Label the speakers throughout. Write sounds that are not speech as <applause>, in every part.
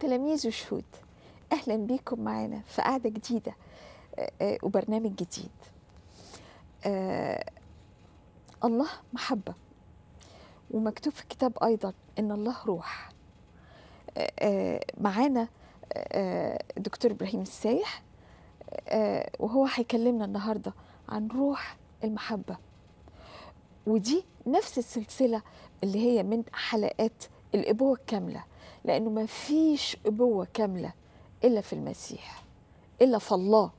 Speaker 1: تلاميذ وشهود اهلا بيكم معانا في قعده جديده آه، آه، وبرنامج جديد آه، الله محبه ومكتوب في الكتاب ايضا ان الله روح معانا دكتور ابراهيم السايح وهو هيكلمنا النهارده عن روح المحبه ودي نفس السلسله اللي هي من حلقات الابوه الكامله لأنه ما فيش أبوة كاملة إلا في المسيح إلا في الله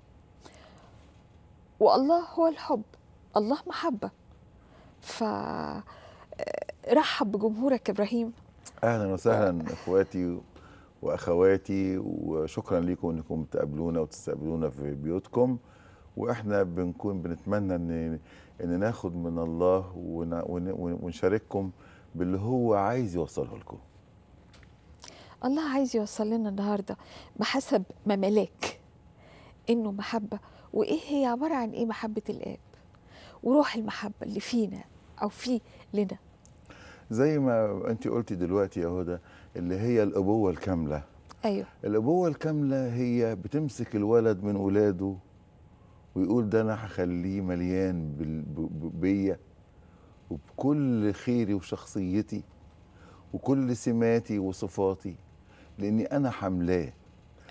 Speaker 1: والله هو الحب الله محبة ف آه، رحب بجمهورك إبراهيم
Speaker 2: أهلا وسهلا إخواتي وأخواتي وشكرا لكم أنكم تقابلونا وتستقبلونا في بيوتكم واحنا بنكون بنتمنى ان ان ناخد من الله ونشارككم باللي هو عايز يوصله لكم
Speaker 1: الله عايز يوصل لنا النهارده بحسب ملاك انه محبه وايه هي عباره عن ايه محبه الاب وروح المحبه اللي فينا او في لنا
Speaker 2: زي ما انت قلتي دلوقتي يا هدى اللي هي الابوه الكامله ايوه الابوه الكامله هي بتمسك الولد من ولاده ويقول ده انا هخليه مليان بيا وبكل خيري وشخصيتي وكل سماتي وصفاتي لاني انا حملاه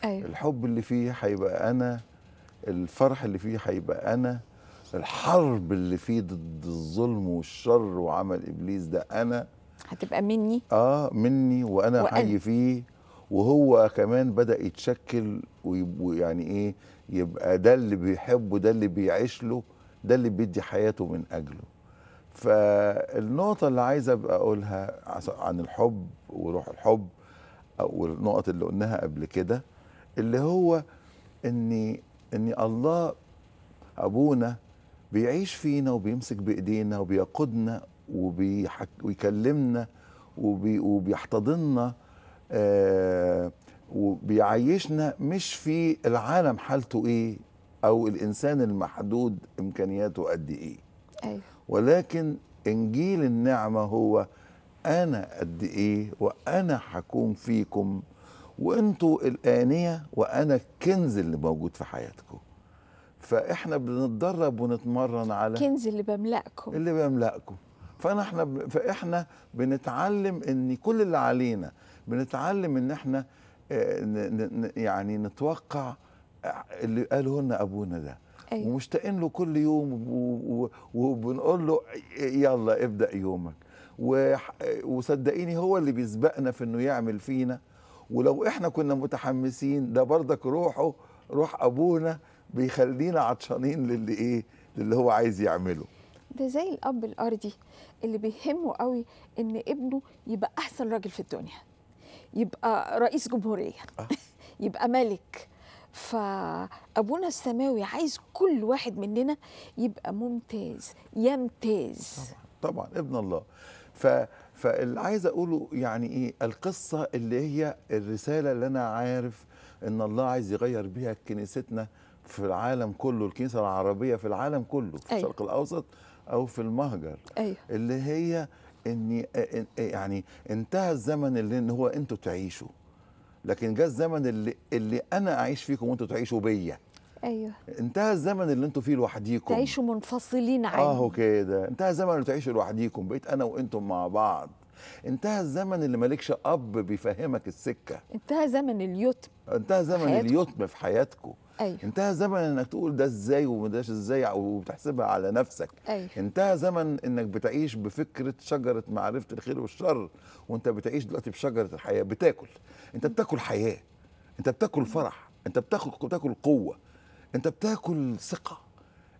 Speaker 2: أيوة. الحب اللي فيه هيبقى انا الفرح اللي فيه هيبقى انا الحرب اللي فيه ضد الظلم والشر وعمل ابليس ده انا
Speaker 1: هتبقى مني
Speaker 2: اه مني وانا حي فيه وهو كمان بدا يتشكل ويعني ايه يبقى ده اللي بيحبه ده اللي بيعيش له ده اللي بيدي حياته من اجله فالنقطه اللي عايز ابقى اقولها عن الحب وروح الحب او النقط اللي قلناها قبل كده اللي هو ان ان الله ابونا بيعيش فينا وبيمسك بايدينا وبيقودنا وبيحك ويكلمنا وبي وبيحتضننا آه وبيعيشنا مش في العالم حالته ايه او الانسان المحدود امكانياته قد ايه أيوه. ولكن انجيل النعمه هو انا قد ايه وانا حكون فيكم وانتوا الانيه وانا الكنز اللي موجود في حياتكم فاحنا بنتدرب ونتمرن على الكنز
Speaker 1: اللي بملأكم
Speaker 2: اللي بملأكم فانا احنا ب... فاحنا بنتعلم ان كل اللي علينا بنتعلم ان احنا آه، يعني نتوقع آه، اللي قاله لنا ابونا ده أيوة. ومشتاقين له كل يوم وبنقول له يلا ابدا يومك وصدقيني هو اللي بيسبقنا في انه يعمل فينا ولو احنا كنا متحمسين ده برضك روحه روح ابونا بيخلينا عطشانين للي ايه للي هو عايز يعمله
Speaker 1: ده زي الاب الارضي اللي بيهمه قوي ان ابنه يبقى احسن راجل في الدنيا يبقى رئيس جمهوريه أه. <laughs> يبقى ملك فابونا السماوي عايز كل واحد مننا يبقى ممتاز يمتاز
Speaker 2: طبعا, طبعا ابن الله ف فاللي عايز اقوله يعني ايه القصه اللي هي الرساله اللي انا عارف ان الله عايز يغير بيها كنيستنا في العالم كله الكنيسه العربيه في العالم كله في أيوة. الشرق الاوسط او في المهجر أيوة. اللي هي ان يعني انتهى الزمن اللي ان هو انتوا تعيشوا لكن جاء الزمن اللي اللي انا اعيش فيكم وانتوا تعيشوا بيا ايوه انتهى الزمن اللي انتوا فيه لوحديكم تعيشوا
Speaker 1: منفصلين عنه اهو
Speaker 2: كده انتهى الزمن اللي تعيشوا لوحديكم بقيت انا وانتم مع بعض انتهى الزمن اللي مالكش اب بيفهمك السكه
Speaker 1: انتهى زمن اليتم
Speaker 2: انتهى زمن حياتكم. اليتم في حياتكم أيوه. انتهى زمن انك تقول ده ازاي ومداش ازاي وبتحسبها على نفسك أيوه. انتهى زمن انك بتعيش بفكره شجره معرفه الخير والشر وانت بتعيش دلوقتي بشجره الحياه بتاكل انت بتاكل حياه انت بتاكل فرح انت بتاكل بتاكل قوه انت بتاكل ثقه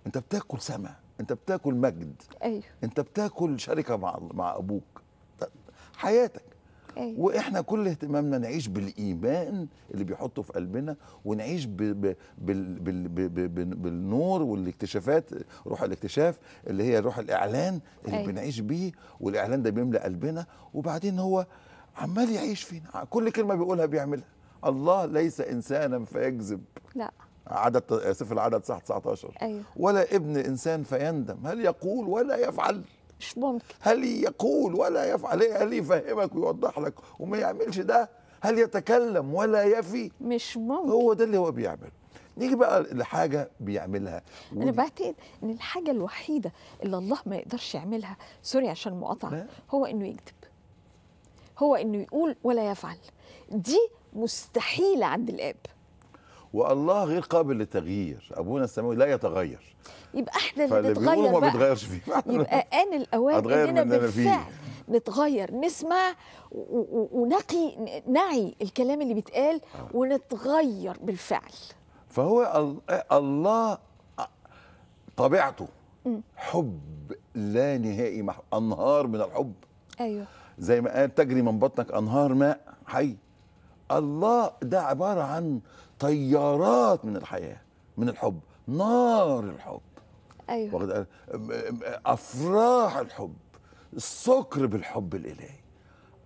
Speaker 2: انت بتاكل سمع انت بتاكل مجد ايوه انت بتاكل شركه مع مع ابوك حياتك أيوة. واحنا كل اهتمامنا نعيش بالايمان اللي بيحطه في قلبنا ونعيش بـ بـ بـ بـ بـ بالنور والاكتشافات روح الاكتشاف اللي هي روح الاعلان اللي أيوة. بنعيش بيه والاعلان ده بيملى قلبنا وبعدين هو عمال يعيش فينا كل كلمه بيقولها بيعملها الله ليس انسانا فيكذب لا عدد اسف آه، العدد صح 19 أيوة. ولا ابن انسان فيندم هل يقول ولا يفعل مش ممكن هل يقول ولا يفعل إيه؟ هل يفهمك ويوضح لك وما يعملش ده هل يتكلم ولا يفي مش ممكن هو ده اللي هو بيعمله نيجي بقى لحاجه بيعملها ودي. انا
Speaker 1: بعتقد ان الحاجه الوحيده اللي الله ما يقدرش يعملها سوري عشان المقاطعه هو انه يكذب هو انه يقول ولا يفعل دي مستحيله عند الاب
Speaker 2: والله غير قابل للتغيير ابونا السماوي لا يتغير
Speaker 1: يبقى احنا اللي بنتغير ما بيتغيرش
Speaker 2: فيه <laughs> يبقى
Speaker 1: ان الاوان اننا بالفعل نتغير نسمع ونقي نعي الكلام اللي بيتقال آه. ونتغير بالفعل
Speaker 2: فهو الله طبيعته حب لا نهائي انهار من الحب ايوه زي ما قال تجري من بطنك انهار ماء حي الله ده عباره عن طيارات من الحياه من الحب نار الحب ايوه واخد افراح الحب السكر بالحب الالهي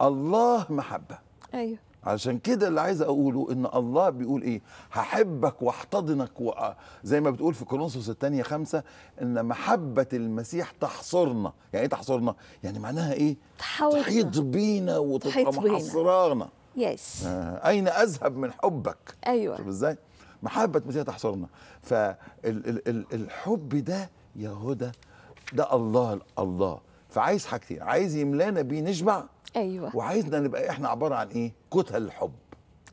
Speaker 2: الله محبه ايوه علشان كده اللي عايز اقوله ان الله بيقول ايه هحبك واحتضنك وأ... زي ما بتقول في كورنثوس الثانيه خمسة ان محبه المسيح تحصرنا يعني ايه تحصرنا يعني معناها ايه تحيط بينا وتبقى محصرانا يس آه. اين اذهب من حبك ايوه شوف ازاي محبه مسيح تحصرنا فالحب ده يا هدى ده الله الله فعايز حاجتين عايز يملانا بيه نشبع ايوه وعايزنا نبقى احنا عباره عن ايه كتل الحب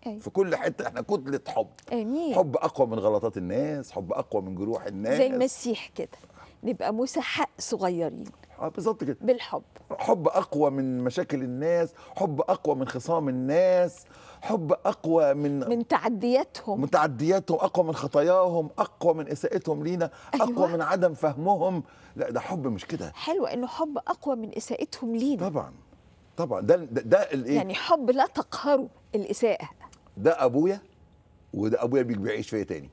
Speaker 2: أيوة. في كل حته احنا كتله حب امين حب اقوى من غلطات الناس حب اقوى من جروح الناس زي المسيح
Speaker 1: كده نبقى مسحق صغيرين
Speaker 2: آه، بالظبط كده بالحب حب اقوى من مشاكل الناس حب اقوى من خصام الناس حب اقوى من من
Speaker 1: تعدياتهم من
Speaker 2: تعدياتهم اقوى من خطاياهم اقوى من اساءتهم لينا اقوى أيوة. من عدم فهمهم لا ده حب مش كده حلو انه حب اقوى من اساءتهم لينا طبعا طبعا ده ده, ده الايه يعني حب لا تقهره الاساءه ده ابويا وده ابويا بيعيش فيا تاني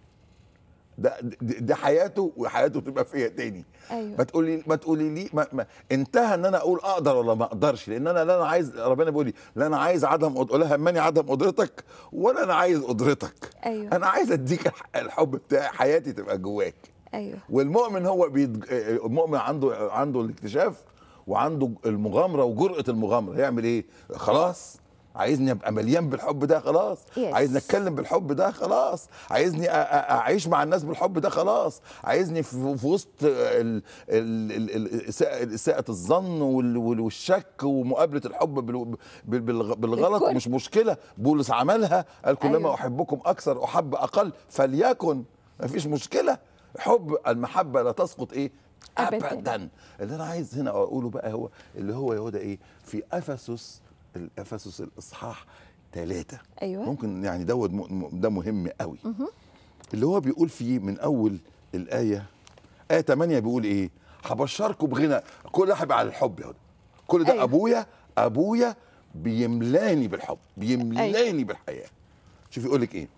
Speaker 2: ده دي حياته وحياته تبقى فيها تاني أيوة. ما تقولي ما تقولي لي ما ما انتهى ان انا اقول اقدر ولا ما اقدرش لان انا لا انا عايز ربنا بيقول لي لا انا عايز عدم قد... ولا هماني عدم قدرتك ولا انا عايز قدرتك أيوة. انا عايز اديك الحب بتاع حياتي تبقى جواك ايوه والمؤمن هو بيد... المؤمن عنده عنده الاكتشاف وعنده المغامره وجرأه المغامره يعمل ايه خلاص عايزني ابقى مليان بالحب ده خلاص yes. عايزني اتكلم بالحب ده خلاص عايزني اعيش مع الناس بالحب ده خلاص عايزني في وسط اساءه الظن والشك ومقابله الحب بالغلط الكل. مش مشكله بولس عملها قال كلما أيوه. احبكم اكثر احب اقل فليكن مفيش مشكله حب المحبه لا تسقط ايه ابدا اللي انا عايز هنا اقوله بقى هو اللي هو يهودا ايه في افسس الافسس الاصحاح ثلاثة أيوة. ممكن يعني دوت ده مهم قوي مه. اللي هو بيقول فيه من اول الايه ايه 8 بيقول ايه هبشركم بغنى كل واحد على الحب يا كل ده أيوة. ابويا ابويا بيملاني بالحب بيملاني أيوة. بالحياه شوف يقول لك ايه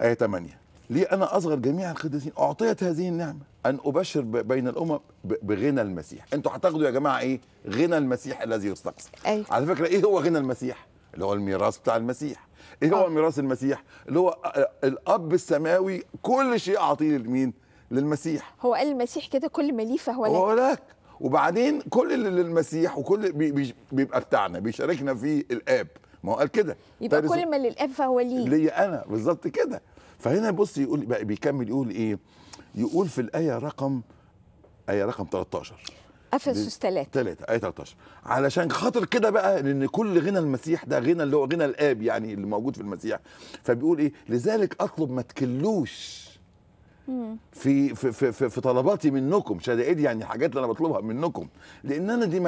Speaker 2: آية 8 ليه أنا أصغر جميع القديسين أعطيت هذه النعمة أن أبشر بين الأمم بغنى المسيح أنتوا هتاخدوا يا جماعة إيه غنى المسيح الذي يستقصى أيوة. على فكرة إيه هو غنى المسيح اللي هو الميراث بتاع المسيح إيه هو آه. ميراث المسيح اللي هو آه، الأب السماوي كل شيء أعطيه لمين للمسيح
Speaker 1: هو قال المسيح كده كل ما ليه فهو لك هو
Speaker 2: لك وبعدين كل اللي للمسيح وكل بيبقى بتاعنا بيشاركنا فيه الآب ما هو قال كده يبقى طيب كل
Speaker 1: ما للاب فهو ليه
Speaker 2: ليا انا بالظبط كده فهنا بص يقول بقى بيكمل يقول ايه يقول في الايه رقم ايه رقم 13 افسس 3 3 ايه 13 علشان خاطر كده بقى لان كل غنى المسيح ده غنى اللي هو غنى الاب يعني اللي موجود في المسيح فبيقول ايه لذلك اطلب ما تكلوش في في في, في, في طلباتي منكم شدائدي يعني حاجات اللي انا بطلبها منكم لان انا دي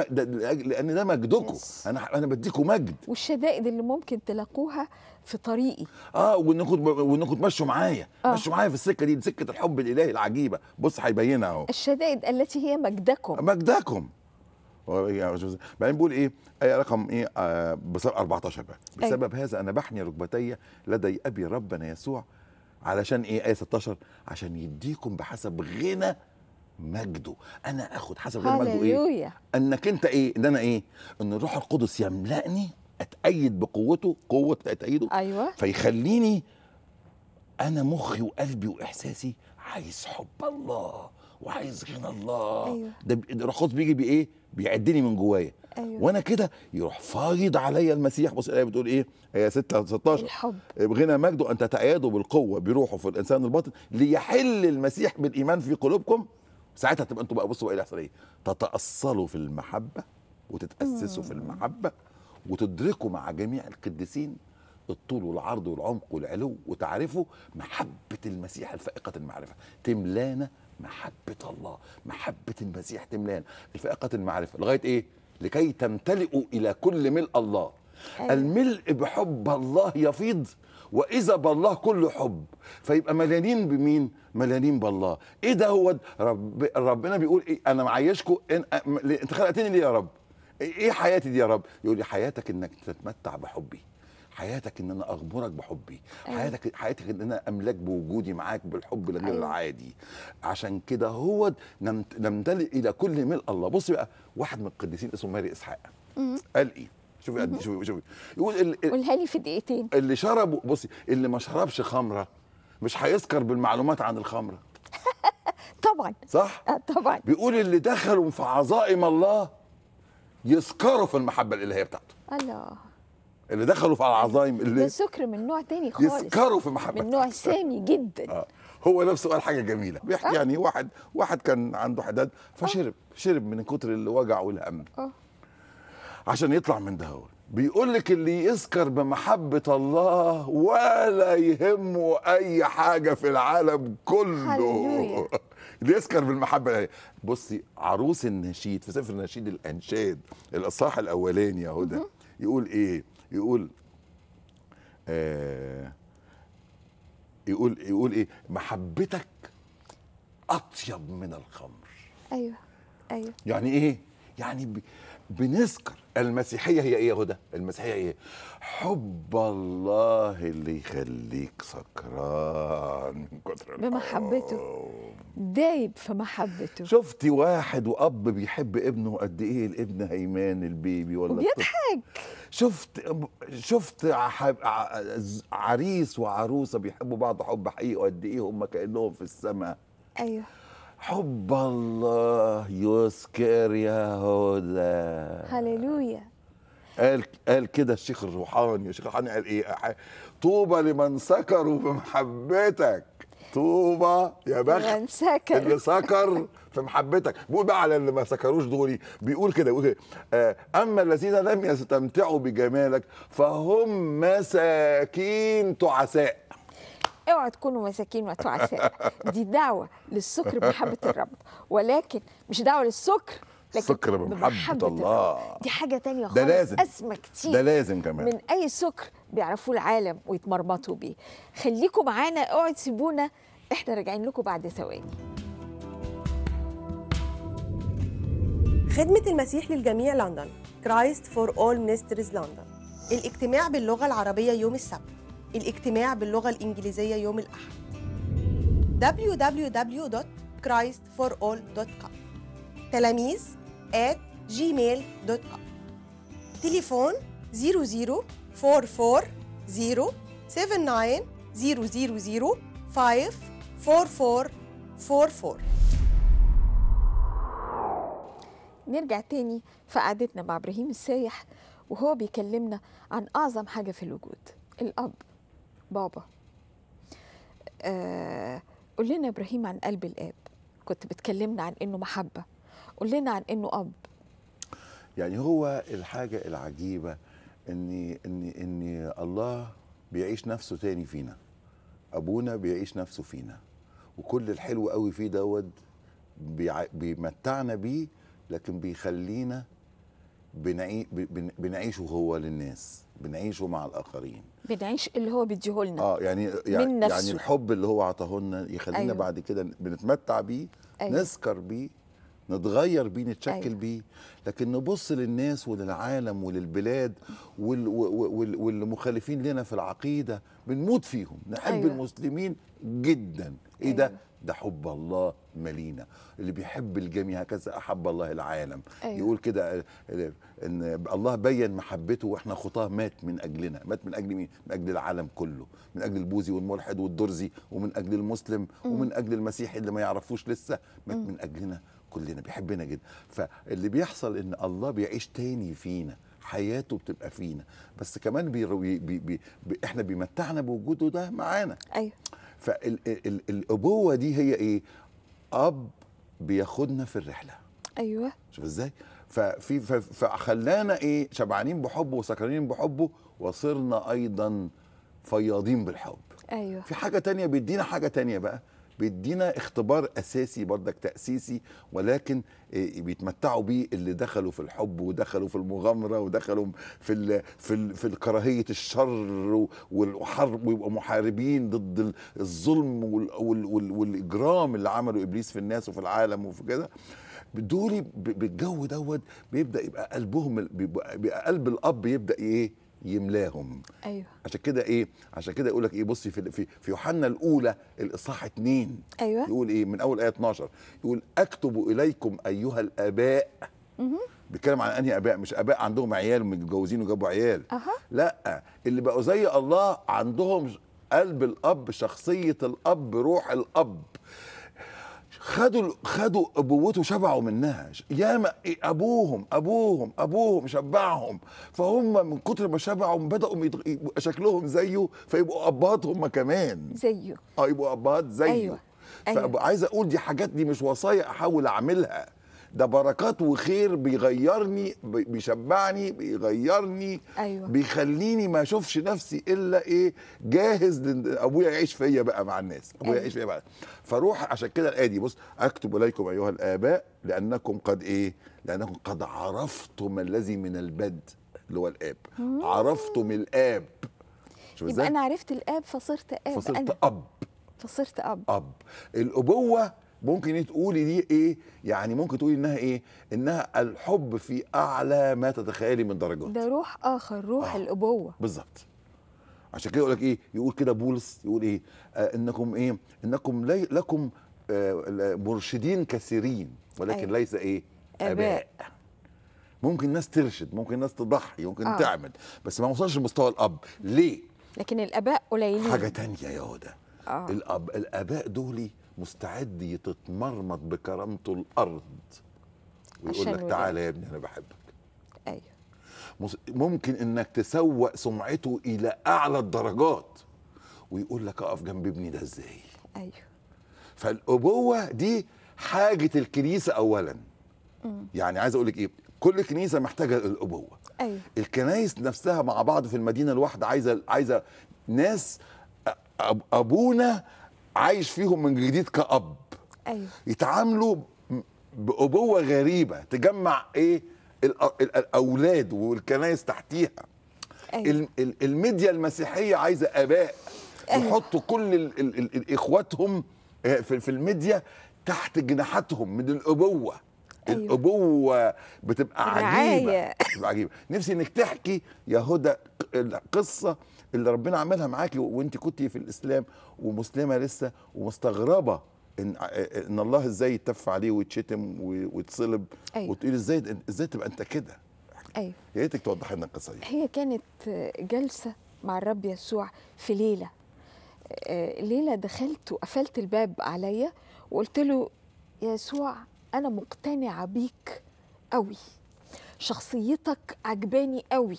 Speaker 2: لان ده مجدكم انا انا بديكم مجد
Speaker 1: والشدائد اللي ممكن تلاقوها
Speaker 2: في طريقي اه وانكم وانكم تمشوا معايا آه. مشوا معايا في السكه دي سكه الحب الالهي العجيبه بص هيبينها اهو
Speaker 1: الشدائد التي هي مجدكم
Speaker 2: مجدكم إيه بعدين بيقول ايه ايه رقم ايه آه بسبب 14 بقى بسبب أي. هذا انا بحني ركبتي لدي ابي ربنا يسوع علشان ايه ايه 16 عشان يديكم بحسب غنى مجده انا اخد حسب غنى مجده ايه انك انت ايه ان انا ايه ان الروح القدس يملأني اتأيد بقوته قوة تأيده أيوة. فيخليني انا مخي وقلبي واحساسي عايز حب الله وعايز غنى الله أيوة. ده الروح القدس بيجي بايه بيعدني من جوايا أيوة. وانا كده يروح فايض عليا المسيح بص الايه بتقول ايه هي 6 16 الحب غنى مجده ان تتأيدوا بالقوه بروحه في الانسان الباطن ليحل المسيح بالايمان في قلوبكم ساعتها تبقى انتوا بقى بصوا بقى اللي ايه تتأصلوا في المحبه وتتأسسوا مم. في المحبه وتدركوا مع جميع القديسين الطول والعرض والعمق والعلو وتعرفوا محبة المسيح الفائقة المعرفة تملانا محبة الله محبة المسيح تملان لفائقة المعرفة لغاية إيه لكي تمتلئوا إلى كل ملء الله أيوة. الملء بحب الله يفيض واذا بالله كله حب فيبقى مليانين بمين مليانين بالله ايه ده هو رب ربنا بيقول إيه انا معيشكم إن... انت خلقتني ليه يا رب ايه حياتي دي يا رب يقول لي حياتك انك تتمتع بحبي حياتك ان انا اغمرك بحبي أيوة. حياتك حياتك ان انا املاك بوجودي معاك بالحب الغير أيوة. العادي عشان كده هو نمتلئ الى كل ملء الله بص بقى واحد من القديسين اسمه ماري اسحاق قال ايه شوفي قد إيه، شوفي شوفي يقول قولها
Speaker 1: لي في دقيقتين
Speaker 2: اللي شرب بصي اللي ما شربش خمره مش هيذكر بالمعلومات عن الخمره
Speaker 1: <laughs> طبعا
Speaker 2: صح آه طبعا بيقول اللي دخلوا في عظائم الله يذكروا في المحبه الالهيه بتاعته الله اللي دخلوا في العظايم اللي ده سكر
Speaker 1: من نوع تاني خالص يسكروا في
Speaker 2: محبة من نوع سامي جدا آه. هو نفسه قال حاجه جميله بيحكي آه. يعني واحد واحد كان عنده حداد فشرب آه. شرب من كتر الوجع والهم آه. عشان يطلع من ده هو بيقول لك اللي يسكر بمحبة الله ولا يهمه أي حاجة في العالم كله <laughs> اللي يسكر بالمحبة بصي عروس النشيد في سفر النشيد الأنشاد الإصحاح الأولاني يا هدى يقول إيه يقول آه يقول يقول ايه محبتك اطيب من الخمر
Speaker 1: ايوه ايوه
Speaker 2: يعني ايه يعني بنذكر المسيحية هي إيه يا هدى؟ المسيحية إيه؟ حب الله اللي يخليك سكران من كتر
Speaker 1: بمحبته دايب في محبته
Speaker 2: شفتي واحد وأب بيحب ابنه قد إيه الابن هيمان البيبي ولا بيضحك شفت شفت عريس وعروسة بيحبوا بعض حب حقيقي قد إيه هم كأنهم في السماء أيوه حب الله يسكر يا هدى
Speaker 1: هللويا
Speaker 2: قال قال كده الشيخ الروحاني الشيخ الروحاني قال ايه طوبى لمن سكروا بمحبتك طوبى يا بخت من
Speaker 1: سكر اللي
Speaker 2: سكر في محبتك بيقول بقى على اللي ما سكروش دول بيقول كده بيقول كده آه، اما الذين لم يستمتعوا بجمالك فهم مساكين تعساء
Speaker 1: اوعى تكونوا مساكين وتعساء دي دعوه للسكر بمحبه الرب ولكن مش دعوه للسكر لكن سكر بمحبة
Speaker 2: الله
Speaker 1: دي حاجة تانية خالص ده لازم أسمى كتير ده لازم كمان من أي سكر بيعرفوه العالم ويتمرمطوا بيه خليكم معانا اوعوا تسيبونا احنا راجعين لكم بعد ثواني خدمة المسيح للجميع لندن كرايست فور اول مينسترز لندن الاجتماع باللغة العربية يوم السبت الاجتماع باللغة الإنجليزية يوم الأحد www.christforall.com تلاميذ at gmail.com تليفون 00440-79000-54444 نرجع تاني في قعدتنا مع ابراهيم السايح وهو بيكلمنا عن اعظم حاجه في الوجود الاب بابا آه، قول لنا ابراهيم عن قلب الاب كنت بتكلمنا عن انه محبه قول لنا عن انه اب
Speaker 2: يعني هو الحاجه العجيبه ان ان ان الله بيعيش نفسه تاني فينا ابونا بيعيش نفسه فينا وكل الحلو قوي فيه دوت بيمتعنا بيه لكن بيخلينا بنعيشه هو للناس بنعيشه مع الاخرين
Speaker 1: بنعيش اللي هو بيديه لنا اه
Speaker 2: يعني يعني, يعني الحب اللي هو عطاه لنا يخلينا أيوه. بعد كده بنتمتع بيه أيوه. نذكر بيه نتغير بيه نتشكل أيوه. بيه لكن نبص للناس وللعالم وللبلاد وال وال والمخالفين لنا في العقيده بنموت فيهم نحب أيوه. المسلمين جدا ايه أيوه. ده ده حب الله مالينا اللي بيحب الجميع هكذا احب الله العالم أيوة. يقول كده آه، آه، ان الله بين محبته واحنا خطاه مات من اجلنا مات من اجل مين من اجل العالم كله من اجل البوذي والملحد والدرزي ومن اجل المسلم ومن اجل المسيحي اللي ما يعرفوش لسه مات من اجلنا كلنا بيحبنا جدا فاللي بيحصل ان الله بيعيش تاني فينا حياته بتبقى فينا بس كمان بي بي بي احنا بيمتعنا بوجوده ده معانا ايوه فالابوه دي هي ايه اب بياخدنا في الرحله ايوه شوف ازاي ففي فخلانا ايه شبعانين بحبه وسكرانين بحبه وصرنا ايضا فياضين بالحب ايوه في حاجه تانية بيدينا حاجه تانية بقى بيدينا اختبار اساسي برضك تاسيسي ولكن آه، بيتمتعوا بيه اللي دخلوا في الحب ودخلوا في المغامره ودخلوا في الـ في الـ في الكراهيه الشر والحرب ويبقوا محاربين ضد الظلم والاجرام اللي عمله ابليس في الناس وفي العالم وفي كده دول بالجو دوت بيبدا يبقى قلبهم بيبقى قلب الاب يبدا ايه يملاهم ايوه عشان كده ايه عشان كده يقول لك ايه بصي في في, في يوحنا الاولى الاصحاح 2 ايوه يقول ايه من اول ايه 12 يقول اكتب اليكم ايها الاباء بيتكلم عن انهي اباء مش اباء عندهم عيال ومتجوزين وجابوا عيال أه. لا اللي بقوا زي الله عندهم قلب الاب شخصيه الاب روح الاب خدوا خدوا ابوته شبعوا منها ياما ابوهم ابوهم ابوهم شبعهم فهم من كتر ما شبعوا بداوا شكلهم زيه فيبقوا اباط هم كمان زيه اه يبقوا اباط زيه أيوة. أيوة. فعايز اقول دي حاجات دي مش وصايا احاول اعملها ده بركات وخير بيغيرني بيشبعني بيغيرني أيوة. بيخليني ما اشوفش نفسي الا ايه جاهز ابويا يعيش فيا بقى مع الناس ابويا أيوة. يعيش فيا بقى فروح عشان كده الايه دي بص اكتب اليكم ايها الاباء لانكم قد ايه لانكم قد عرفتم الذي من البد اللي هو الاب مم. عرفتم الاب يبقى انا
Speaker 1: عرفت الاب فصرت اب فصرت أنا. اب فصرت اب
Speaker 2: اب الابوه ممكن إيه تقولي دي ايه يعني ممكن تقولي انها ايه انها الحب في اعلى ما تتخيلي من درجات
Speaker 1: ده روح اخر روح آه. الابوه
Speaker 2: بالظبط عشان كده يقول لك ايه يقول كده بولس يقول ايه آه انكم ايه انكم لي لكم آه مرشدين كثيرين ولكن أي. أيوة. ليس ايه اباء, أباء. ممكن الناس ترشد ممكن الناس تضحي ممكن آه. تعمل بس ما وصلش لمستوى الاب ليه
Speaker 1: لكن الاباء قليلين حاجه
Speaker 2: تانية يا هدى آه. الاب الاباء دول مستعد يتتمرمط بكرامته الارض ويقول لك تعالى يا ابني انا بحبك ايوه ممكن انك تسوق سمعته الى اعلى الدرجات ويقول لك اقف جنب ابني ده ازاي ايوه فالابوه دي حاجه الكنيسه اولا مم. يعني عايز اقول لك ايه كل كنيسه محتاجه الابوه ايوه الكنايس نفسها مع بعض في المدينه الواحده عايزه عايزه ناس ابونا عايش فيهم من جديد كأب أيوة. يتعاملوا بأبوة غريبة تجمع إيه الأولاد والكنائس تحتيها أيوة. الميديا المسيحية عايزة آباء أيوة. يحطوا كل الـ الـ الـ إخواتهم آه، في الميديا تحت جناحاتهم من الأبوة أيوة. الأبوة بتبقى رعاية. عجيبة بتبقى عجيبة نفسي إنك تحكي يا هدى القصة اللي ربنا عملها معاكي وانت كنت في الاسلام ومسلمه لسه ومستغربه ان ان الله ازاي يتف عليه ويتشتم ويتصلب أيوة. وتقول ازاي ازاي تبقى انت كده ايوه يا ريتك توضح لنا القصه دي
Speaker 1: هي كانت جلسه مع الرب يسوع في ليله آه، ليله دخلت وقفلت الباب عليا وقلت له يا يسوع انا مقتنعه بيك قوي شخصيتك عجباني قوي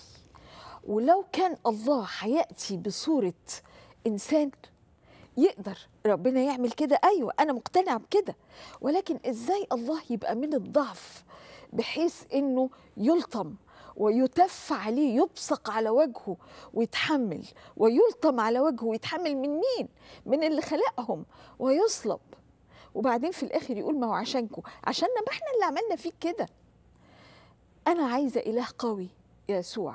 Speaker 1: ولو كان الله هياتي بصوره انسان يقدر ربنا يعمل كده ايوه انا مقتنعه بكده ولكن ازاي الله يبقى من الضعف بحيث انه يلطم ويتف عليه يبصق على وجهه ويتحمل ويلطم على وجهه ويتحمل من مين من اللي خلقهم ويصلب وبعدين في الاخر يقول ما هو عشانكم عشاننا ما احنا اللي عملنا فيك كده انا عايزه اله قوي يسوع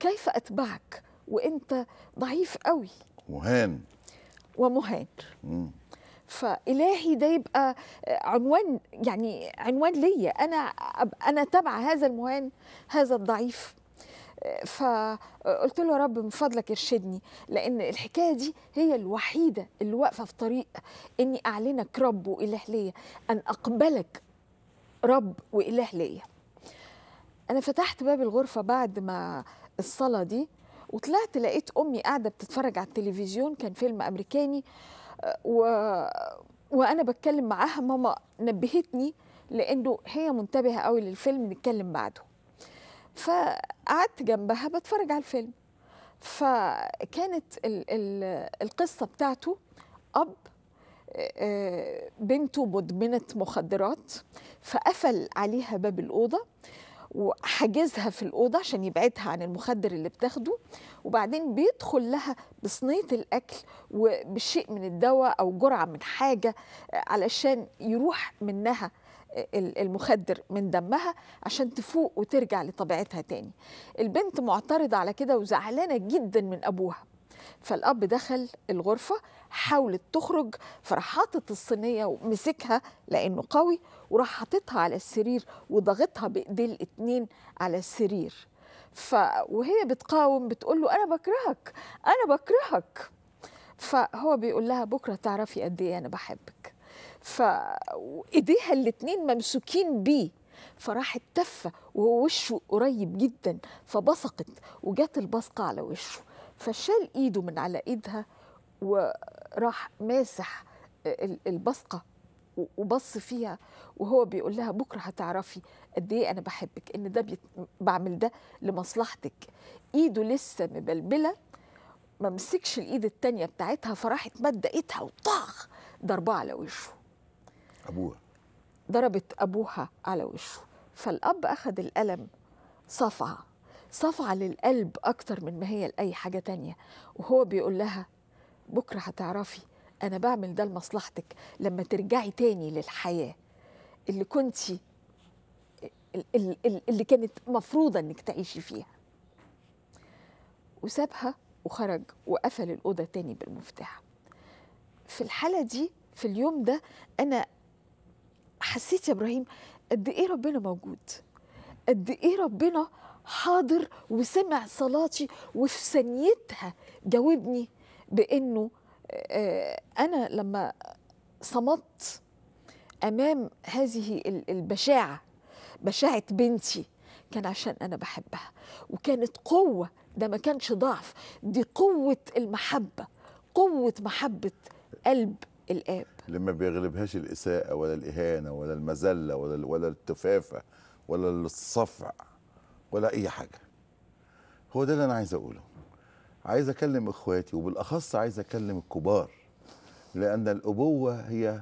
Speaker 1: كيف أتبعك وأنت ضعيف قوي مهان ومهان مم. فالهي ده يبقى عنوان يعني عنوان ليا انا انا تبع هذا المهان هذا الضعيف فقلت له يا رب من فضلك ارشدني لان الحكايه دي هي الوحيده اللي واقفه في طريق اني اعلنك رب واله ليا ان اقبلك رب واله ليا انا فتحت باب الغرفه بعد ما الصلاة دي وطلعت لقيت أمي قاعدة بتتفرج على التلفزيون كان فيلم أمريكاني و... وأنا بتكلم معاها ماما نبهتني لأنه هي منتبهة قوي للفيلم نتكلم بعده فقعدت جنبها بتفرج على الفيلم فكانت ال ال القصة بتاعته أب بنته مدمنة مخدرات فقفل عليها باب الأوضة وحاجزها في الأوضة عشان يبعدها عن المخدر اللي بتاخده وبعدين بيدخل لها بصنية الأكل وبشيء من الدواء أو جرعة من حاجة آه، علشان يروح منها آه، المخدر من دمها عشان تفوق وترجع لطبيعتها تاني البنت معترضة على كده وزعلانة جدا من أبوها فالاب دخل الغرفه حاولت تخرج فراح حاطط الصينيه ومسكها لانه قوي وراح حاططها على السرير وضغطها بايديه الاثنين على السرير ف وهي بتقاوم بتقول له انا بكرهك انا بكرهك فهو بيقول لها بكره تعرفي قد ايه انا بحبك ف ايديها الاثنين ممسوكين بيه فراحت تفه وهو وشه قريب جدا فبصقت وجت البصقه على وشه فشال ايده من على ايدها وراح ماسح البصقه وبص فيها وهو بيقول لها بكره هتعرفي قد ايه انا بحبك ان ده بيت... بعمل ده لمصلحتك ايده لسه مبلبله ما مسكش الايد التانيه بتاعتها فراحت مد ايدها وطخ ضربها على وشه ابوها ضربت ابوها على وشه فالاب اخذ القلم صفعه صفعة للقلب أكتر من ما هي لأي حاجة تانية وهو بيقول لها بكرة هتعرفي أنا بعمل ده لمصلحتك لما ترجعي تاني للحياة اللي كنتي اللي كانت مفروضة إنك تعيشي فيها وسابها وخرج وقفل الأوضة تاني بالمفتاح في الحالة دي في اليوم ده أنا حسيت يا إبراهيم قد إيه ربنا موجود قد إيه ربنا حاضر وسمع صلاتي وفي ثانيتها جاوبني بانه آه، انا لما صمت امام هذه البشاعه بشاعه بنتي كان عشان انا بحبها وكانت قوه ده ما كانش ضعف دي قوه المحبه قوه محبه قلب الاب
Speaker 2: اللي ما بيغلبهاش الاساءه ولا الاهانه ولا المذله ولا ولا التفافه ولا الصفع ولا اي حاجه هو ده اللي انا عايز اقوله عايز اكلم اخواتي وبالاخص عايز اكلم الكبار لان الابوه هي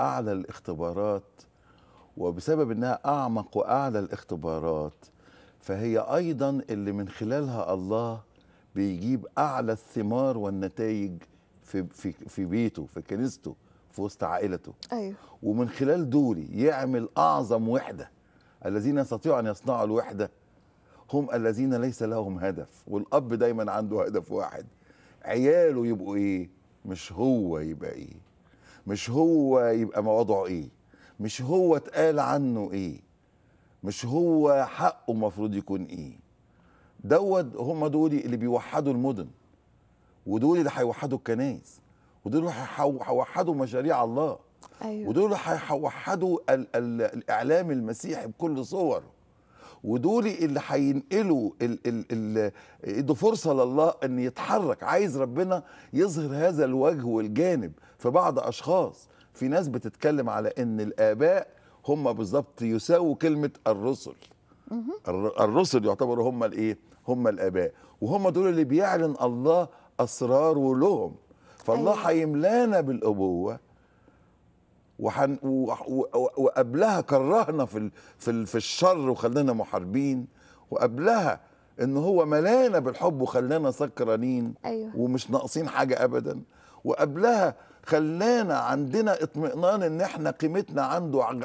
Speaker 2: اعلى الاختبارات وبسبب انها اعمق واعلى الاختبارات فهي ايضا اللي من خلالها الله بيجيب اعلى الثمار والنتائج في في في بيته في كنيسته في وسط عائلته ايوه ومن خلال دوري يعمل اعظم وحده الذين يستطيعوا ان يصنعوا الوحده هم الذين ليس لهم هدف والاب دايما عنده هدف واحد عياله يبقوا ايه مش هو يبقى ايه مش هو يبقى وضعه ايه مش هو اتقال عنه ايه مش هو حقه المفروض يكون ايه دوت هم دول اللي بيوحدوا المدن ودول اللي هيوحدوا الكنائس ودول اللي هيوحدوا مشاريع الله أيوة. ودول هيوحدوا الاعلام المسيحي بكل صوره ودول اللي هينقلوا يدوا فرصه لله ان يتحرك عايز ربنا يظهر هذا الوجه والجانب في بعض اشخاص في ناس بتتكلم على ان الاباء هم بالظبط يساووا كلمه الرسل الرسل يعتبروا هم الايه هم الاباء وهم دول اللي بيعلن الله اسراره لهم فالله أيوة. هيملانا أيوة. بالابوه وحن وقبلها كرهنا في في في الشر وخلانا محاربين وقبلها ان هو ملانا بالحب وخلانا سكرانين أيوة. ومش ناقصين حاجه ابدا وقبلها خلانا عندنا اطمئنان ان احنا قيمتنا عنده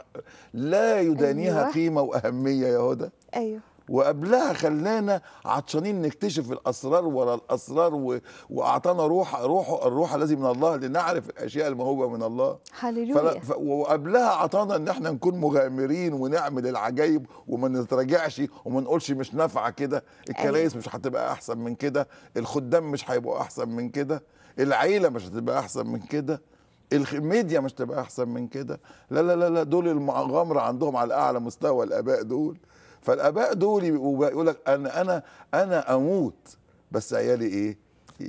Speaker 2: لا يدانيها أيوة. قيمه واهميه يا هدى ايوه وقبلها خلانا عطشانين نكتشف الاسرار ورا الاسرار و... واعطانا روح روحه الروح الذي من الله لنعرف الاشياء الموهوبه من الله
Speaker 1: هللويا ف...
Speaker 2: وقبلها اعطانا ان احنا نكون مغامرين ونعمل العجايب وما نتراجعش وما نقولش مش نافعه كده الكنايس أيوة. مش هتبقى احسن من كده الخدام مش هيبقوا احسن من كده العيله مش هتبقى احسن من كده الميديا مش تبقى احسن من كده لا لا لا لا دول المغامره عندهم على اعلى مستوى الاباء دول فالاباء دول يقول لك انا انا انا اموت بس عيالي ايه؟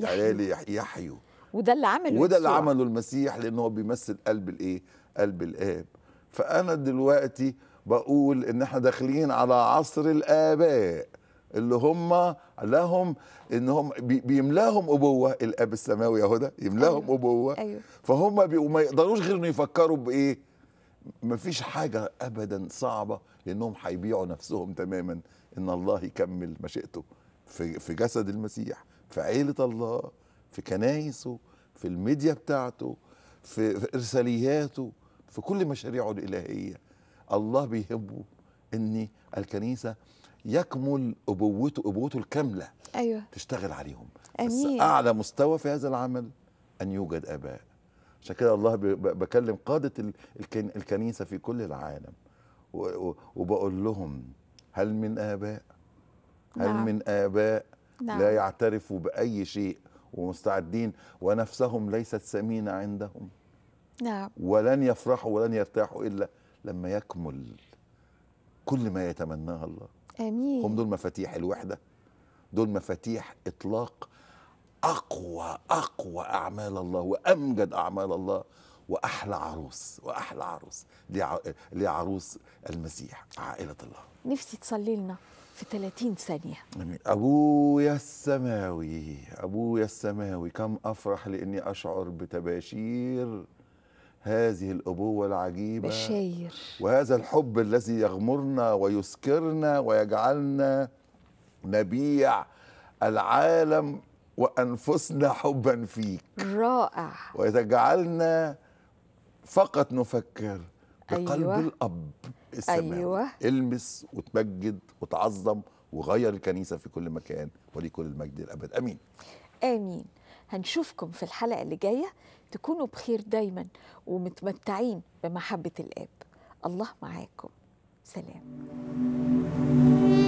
Speaker 2: عيالي يحيوا
Speaker 1: وده اللي عمله وده اللي عمله
Speaker 2: المسيح لان هو بيمثل قلب الايه؟ قلب الاب فانا دلوقتي بقول ان احنا داخلين على عصر الاباء اللي هم لهم ان هم بيملاهم ابوه الاب السماوي يا هدى يملاهم أيوه. ابوه أيوه. فهم وما يقدروش غير انه يفكروا بايه مفيش حاجه ابدا صعبه لانهم هيبيعوا نفسهم تماما ان الله يكمل مشيئته في في جسد المسيح في عيله الله في كنايسه في الميديا بتاعته في, ارسالياته في كل مشاريعه الالهيه الله بيحبه ان الكنيسه يكمل ابوته ابوته الكامله ايوه تشتغل عليهم أمين. بس اعلى مستوى في هذا العمل ان يوجد اباء عشان كده الله بكلم قاده الكنيسه في كل العالم وبقول لهم هل من اباء هل نعم. من اباء نعم. لا يعترفوا باي شيء ومستعدين ونفسهم ليست سمينه عندهم نعم ولن يفرحوا ولن يرتاحوا الا لما يكمل كل ما يتمناه الله امين هم دول مفاتيح الوحده دول مفاتيح اطلاق اقوى اقوى اعمال الله وامجد اعمال الله واحلى عروس واحلى عروس لعروس المسيح عائله الله
Speaker 1: نفسي تصلي لنا في 30 ثانية
Speaker 2: أمين. أبويا السماوي أبويا السماوي كم أفرح لأني أشعر بتباشير هذه الأبوة العجيبة بشير وهذا الحب الذي يغمرنا ويسكرنا ويجعلنا نبيع العالم وأنفسنا حبا فيك
Speaker 1: رائع
Speaker 2: ويتجعلنا فقط نفكر بقلب أيوة. الاب السماوي أيوة. المس وتمجد وتعظم وغير الكنيسه في كل مكان ولكل المجد الابد امين
Speaker 1: امين هنشوفكم في الحلقه اللي جايه تكونوا بخير دايما ومتمتعين بمحبه الاب الله معاكم سلام